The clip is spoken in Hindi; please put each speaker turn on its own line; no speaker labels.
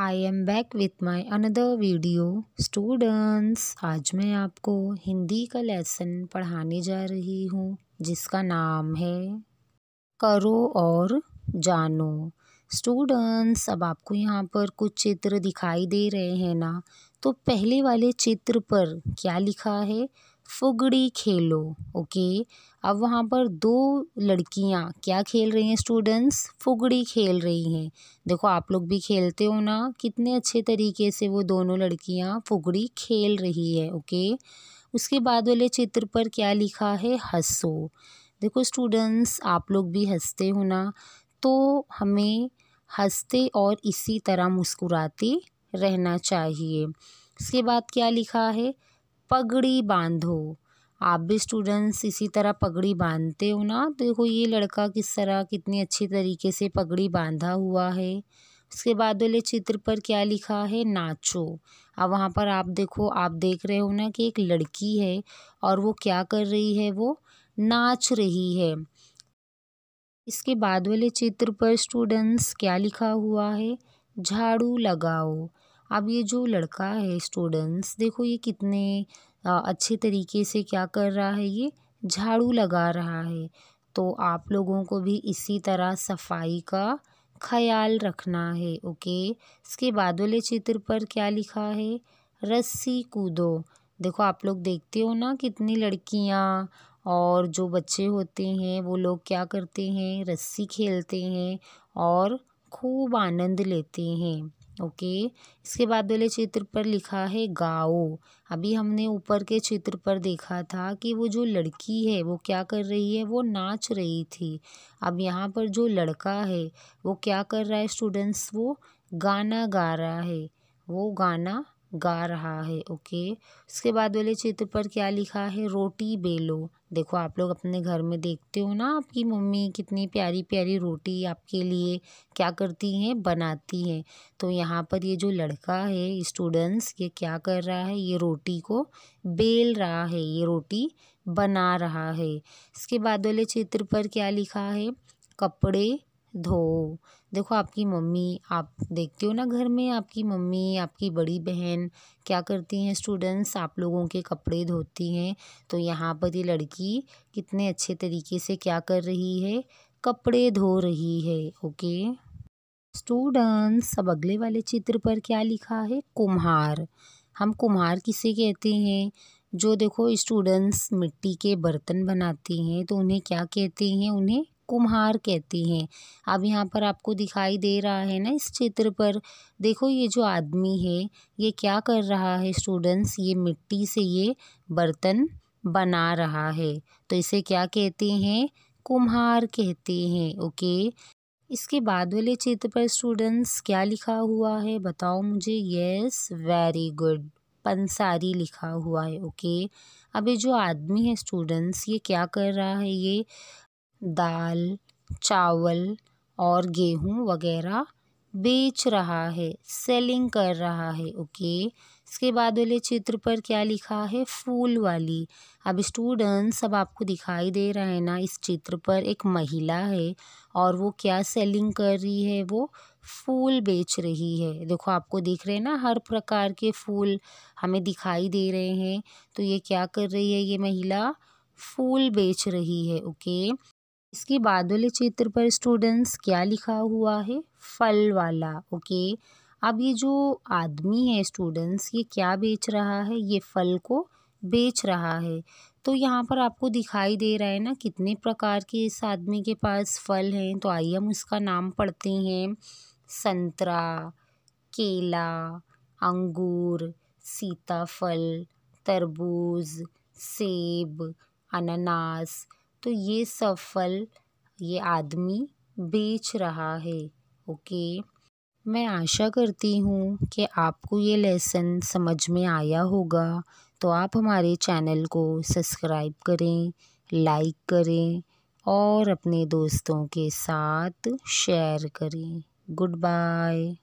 I am back with my another video students आज मैं आपको हिंदी का लेसन पढ़ाने जा रही हूँ जिसका नाम है करो और जानो स्टूडेंट्स अब आपको यहाँ पर कुछ चित्र दिखाई दे रहे हैं ना तो पहले वाले चित्र पर क्या लिखा है फुगड़ी खेलो ओके अब वहाँ पर दो लड़कियाँ क्या खेल रही हैं स्टूडेंट्स फुगड़ी खेल रही हैं देखो आप लोग भी खेलते हो ना कितने अच्छे तरीके से वो दोनों लड़कियाँ फुगड़ी खेल रही है ओके उसके बाद वाले चित्र पर क्या लिखा है हंसो देखो स्टूडेंट्स आप लोग भी हंसते हो ना तो हमें हंसते और इसी तरह मुस्कुराते रहना चाहिए इसके बाद क्या लिखा है पगड़ी बांधो आप भी स्टूडेंट्स इसी तरह पगड़ी बांधते हो ना देखो ये लड़का किस तरह कितनी अच्छी तरीके से पगड़ी बांधा हुआ है उसके बाद वाले चित्र पर क्या लिखा है नाचो अब वहाँ पर आप देखो आप देख रहे हो ना कि एक लड़की है और वो क्या कर रही है वो नाच रही है इसके बाद वाले चित्र पर स्टूडेंट्स क्या लिखा हुआ है झाड़ू लगाओ अब ये जो लड़का है स्टूडेंट्स देखो ये कितने अच्छे तरीके से क्या कर रहा है ये झाड़ू लगा रहा है तो आप लोगों को भी इसी तरह सफाई का ख्याल रखना है ओके इसके बाद वाले चित्र पर क्या लिखा है रस्सी कूदो देखो आप लोग देखते हो ना कितनी लड़कियाँ और जो बच्चे होते हैं वो लोग क्या करते हैं रस्सी खेलते हैं और खूब आनंद लेते हैं ओके इसके बाद वाले चित्र पर लिखा है गाओ अभी हमने ऊपर के चित्र पर देखा था कि वो जो लड़की है वो क्या कर रही है वो नाच रही थी अब यहाँ पर जो लड़का है वो क्या कर रहा है स्टूडेंट्स वो गाना गा रहा है वो गाना गा रहा है ओके उसके बाद वाले चित्र पर क्या लिखा है रोटी बेलो देखो आप लोग अपने घर में देखते हो ना आपकी मम्मी कितनी प्यारी प्यारी रोटी आपके लिए क्या करती हैं बनाती हैं तो यहाँ पर ये जो लड़का है स्टूडेंट्स ये क्या कर रहा है ये रोटी को बेल रहा है ये रोटी बना रहा है इसके बाद वाले चित्र पर क्या लिखा है कपड़े धो देखो आपकी मम्मी आप देखते हो ना घर में आपकी मम्मी आपकी बड़ी बहन क्या करती हैं स्टूडेंट्स आप लोगों के कपड़े धोती हैं तो यहाँ पर ये लड़की कितने अच्छे तरीके से क्या कर रही है कपड़े धो रही है ओके स्टूडेंट्स अब अगले वाले चित्र पर क्या लिखा है कुम्हार हम कुम्हार किसे कहते हैं जो देखो स्टूडेंट्स मिट्टी के बर्तन बनाते हैं तो उन्हें क्या कहते हैं उन्हें कुम्हार कहते हैं अब यहाँ पर आपको दिखाई दे रहा है ना इस चित्र पर देखो ये जो आदमी है ये क्या कर रहा है स्टूडेंट्स ये मिट्टी से ये बर्तन बना रहा है तो इसे क्या कहते हैं कुम्हार कहते हैं ओके इसके बाद वाले चित्र पर स्टूडेंट्स क्या लिखा हुआ है बताओ मुझे येस वेरी गुड पंसारी लिखा हुआ है ओके अब ये जो आदमी है स्टूडेंट्स ये क्या कर रहा है ये दाल चावल और गेहूं वगैरह बेच रहा है सेलिंग कर रहा है ओके इसके बाद वाले चित्र पर क्या लिखा है फूल वाली अब स्टूडेंट्स अब आपको दिखाई दे रहा है ना इस चित्र पर एक महिला है और वो क्या सेलिंग कर रही है वो फूल बेच रही है देखो आपको दिख रहे हैं ना हर प्रकार के फूल हमें दिखाई दे रहे हैं तो ये क्या कर रही है ये महिला फूल बेच रही है ओके इसके बाद वाले चित्र पर स्टूडेंट्स क्या लिखा हुआ है फल वाला ओके अब ये जो आदमी है स्टूडेंट्स ये क्या बेच रहा है ये फल को बेच रहा है तो यहाँ पर आपको दिखाई दे रहा है ना कितने प्रकार के इस आदमी के पास फल हैं तो आइए हम उसका नाम पढ़ते हैं संतरा केला अंगूर सीताफल तरबूज सेब अनानास तो ये सब फल ये आदमी बेच रहा है ओके मैं आशा करती हूँ कि आपको ये लेसन समझ में आया होगा तो आप हमारे चैनल को सब्सक्राइब करें लाइक करें और अपने दोस्तों के साथ शेयर करें गुड बाय